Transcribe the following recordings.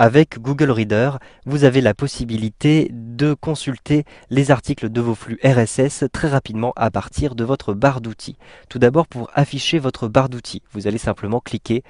Avec Google Reader, vous avez la possibilité de consulter les articles de vos flux RSS très rapidement à partir de votre barre d'outils. Tout d'abord, pour afficher votre barre d'outils, vous allez simplement cliquer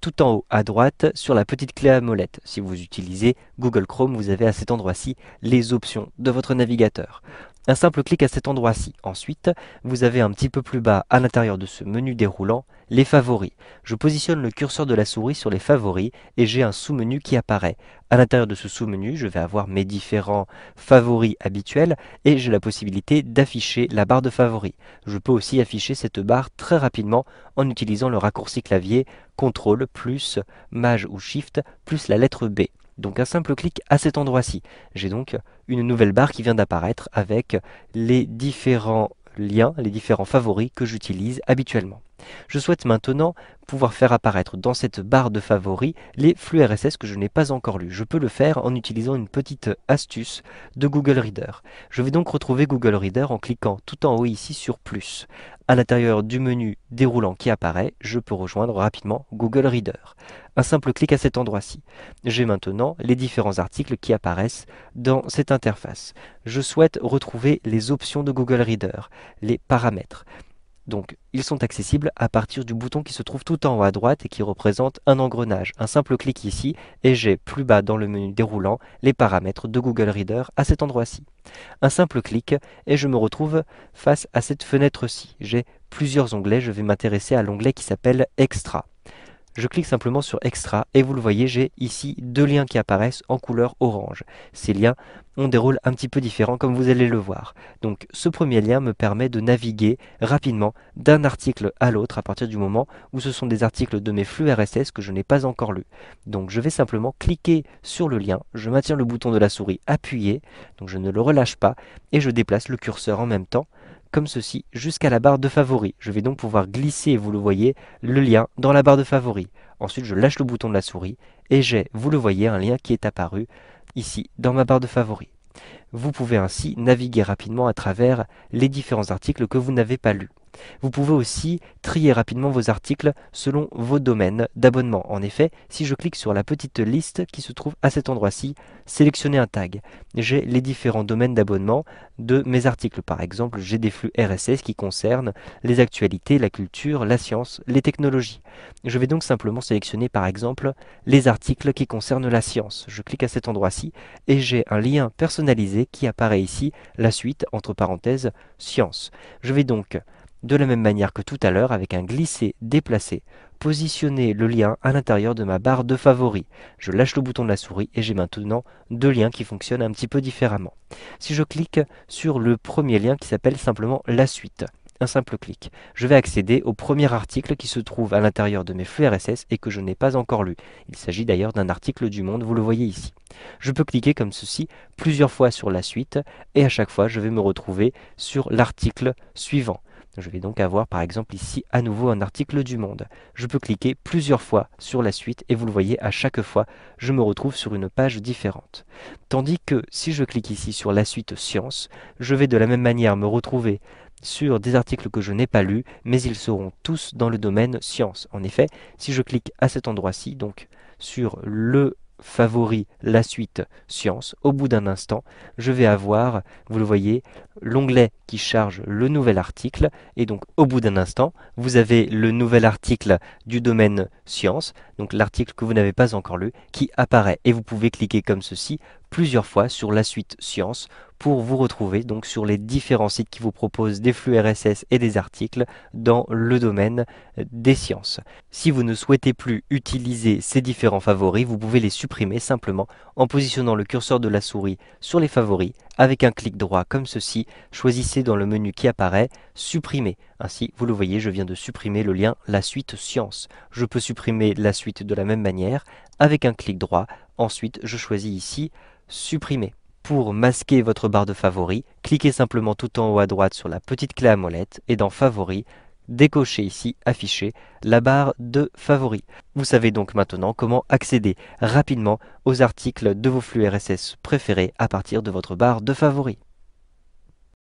tout en haut à droite sur la petite clé à molette. Si vous utilisez Google Chrome, vous avez à cet endroit-ci les options de votre navigateur. Un simple clic à cet endroit-ci. Ensuite, vous avez un petit peu plus bas, à l'intérieur de ce menu déroulant, les favoris. Je positionne le curseur de la souris sur les favoris et j'ai un sous-menu qui apparaît. À l'intérieur de ce sous-menu, je vais avoir mes différents favoris habituels et j'ai la possibilité d'afficher la barre de favoris. Je peux aussi afficher cette barre très rapidement en utilisant le raccourci clavier CTRL plus Maj ou Shift plus la lettre B. Donc un simple clic à cet endroit-ci. J'ai donc une nouvelle barre qui vient d'apparaître avec les différents liens, les différents favoris que j'utilise habituellement. Je souhaite maintenant pouvoir faire apparaître dans cette barre de favoris les flux RSS que je n'ai pas encore lus. Je peux le faire en utilisant une petite astuce de Google Reader. Je vais donc retrouver Google Reader en cliquant tout en haut ici sur plus. À l'intérieur du menu déroulant qui apparaît, je peux rejoindre rapidement Google Reader un simple clic à cet endroit-ci. J'ai maintenant les différents articles qui apparaissent dans cette interface. Je souhaite retrouver les options de Google Reader, les paramètres. Donc, ils sont accessibles à partir du bouton qui se trouve tout en haut à droite et qui représente un engrenage. Un simple clic ici et j'ai plus bas dans le menu déroulant les paramètres de Google Reader à cet endroit-ci. Un simple clic et je me retrouve face à cette fenêtre-ci. J'ai plusieurs onglets, je vais m'intéresser à l'onglet qui s'appelle Extra je clique simplement sur Extra et vous le voyez, j'ai ici deux liens qui apparaissent en couleur orange. Ces liens ont des rôles un petit peu différents comme vous allez le voir. Donc ce premier lien me permet de naviguer rapidement d'un article à l'autre à partir du moment où ce sont des articles de mes flux RSS que je n'ai pas encore lus. Donc je vais simplement cliquer sur le lien, je maintiens le bouton de la souris appuyé, donc je ne le relâche pas et je déplace le curseur en même temps comme ceci jusqu'à la barre de favoris. Je vais donc pouvoir glisser, vous le voyez, le lien dans la barre de favoris. Ensuite, je lâche le bouton de la souris et j'ai, vous le voyez, un lien qui est apparu ici dans ma barre de favoris. Vous pouvez ainsi naviguer rapidement à travers les différents articles que vous n'avez pas lus. Vous pouvez aussi trier rapidement vos articles selon vos domaines d'abonnement. En effet, si je clique sur la petite liste qui se trouve à cet endroit-ci, sélectionnez un tag, j'ai les différents domaines d'abonnement de mes articles. Par exemple, j'ai des flux RSS qui concernent les actualités, la culture, la science, les technologies. Je vais donc simplement sélectionner par exemple les articles qui concernent la science. Je clique à cet endroit-ci et j'ai un lien personnalisé qui apparaît ici, la suite entre parenthèses science. Je vais donc de la même manière que tout à l'heure avec un glisser déplacé, positionner le lien à l'intérieur de ma barre de favoris. Je lâche le bouton de la souris et j'ai maintenant deux liens qui fonctionnent un petit peu différemment. Si je clique sur le premier lien qui s'appelle simplement la suite, un simple clic. Je vais accéder au premier article qui se trouve à l'intérieur de mes flux RSS et que je n'ai pas encore lu. Il s'agit d'ailleurs d'un article du Monde, vous le voyez ici. Je peux cliquer comme ceci plusieurs fois sur la suite et à chaque fois je vais me retrouver sur l'article suivant. Je vais donc avoir par exemple ici à nouveau un article du Monde. Je peux cliquer plusieurs fois sur la suite et vous le voyez à chaque fois je me retrouve sur une page différente. Tandis que si je clique ici sur la suite Science, je vais de la même manière me retrouver sur des articles que je n'ai pas lus mais ils seront tous dans le domaine science. En effet, si je clique à cet endroit-ci, donc sur le favori la suite science, au bout d'un instant, je vais avoir, vous le voyez, l'onglet qui charge le nouvel article. Et donc, au bout d'un instant, vous avez le nouvel article du domaine science donc l'article que vous n'avez pas encore lu, qui apparaît. Et vous pouvez cliquer comme ceci plusieurs fois sur la suite science pour vous retrouver donc sur les différents sites qui vous proposent des flux RSS et des articles dans le domaine des sciences. Si vous ne souhaitez plus utiliser ces différents favoris, vous pouvez les supprimer simplement en positionnant le curseur de la souris sur les favoris avec un clic droit comme ceci. Choisissez dans le menu qui apparaît supprimer. Ainsi, vous le voyez, je viens de supprimer le lien La suite science. Je peux supprimer la suite de la même manière avec un clic droit. Ensuite, je choisis ici Supprimer. Pour masquer votre barre de favoris, cliquez simplement tout en haut à droite sur la petite clé à molette et dans Favoris, décochez ici Afficher la barre de favoris. Vous savez donc maintenant comment accéder rapidement aux articles de vos flux RSS préférés à partir de votre barre de favoris.